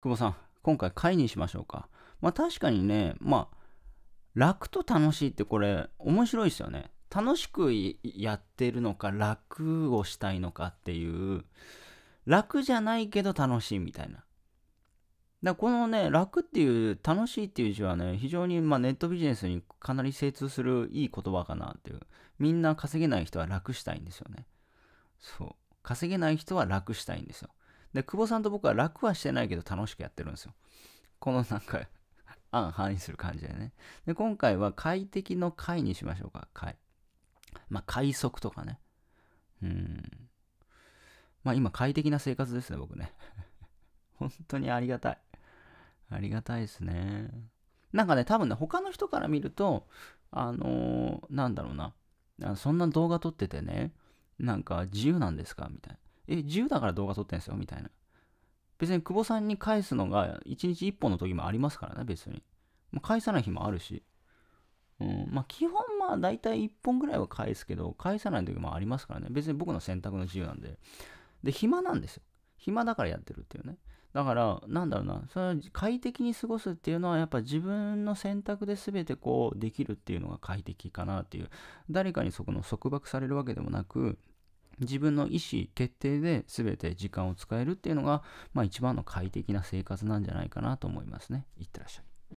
久保さん、今回回にしましょうか。まあ確かにね、まあ、楽と楽しいってこれ面白いですよね。楽しくやってるのか、楽をしたいのかっていう、楽じゃないけど楽しいみたいな。だこのね、楽っていう、楽しいっていう字はね、非常にまあネットビジネスにかなり精通するいい言葉かなっていう。みんな稼げない人は楽したいんですよね。そう。稼げない人は楽したいんですよ。で、久保さんと僕は楽はしてないけど楽しくやってるんですよ。このなんか案範囲する感じでね。で、今回は快適の快にしましょうか、快。まあ、快速とかね。うん。まあ、今、快適な生活ですね、僕ね。本当にありがたい。ありがたいですね。なんかね、多分ね、他の人から見ると、あのー、なんだろうな。そんな動画撮っててね、なんか自由なんですかみたいな。え、自由だから動画撮ってんすよ、みたいな。別に久保さんに返すのが1日1本の時もありますからね、別に。まあ、返さない日もあるし。うん、まあ基本まあ大体1本ぐらいは返すけど、返さない時もありますからね。別に僕の選択の自由なんで。で、暇なんですよ。暇だからやってるっていうね。だから、なんだろうな、それ快適に過ごすっていうのは、やっぱ自分の選択で全てこうできるっていうのが快適かなっていう、誰かにそこの束縛されるわけでもなく、自分の意思決定で全て時間を使えるっていうのが、まあ、一番の快適な生活なんじゃないかなと思いますね。いってらっしゃい。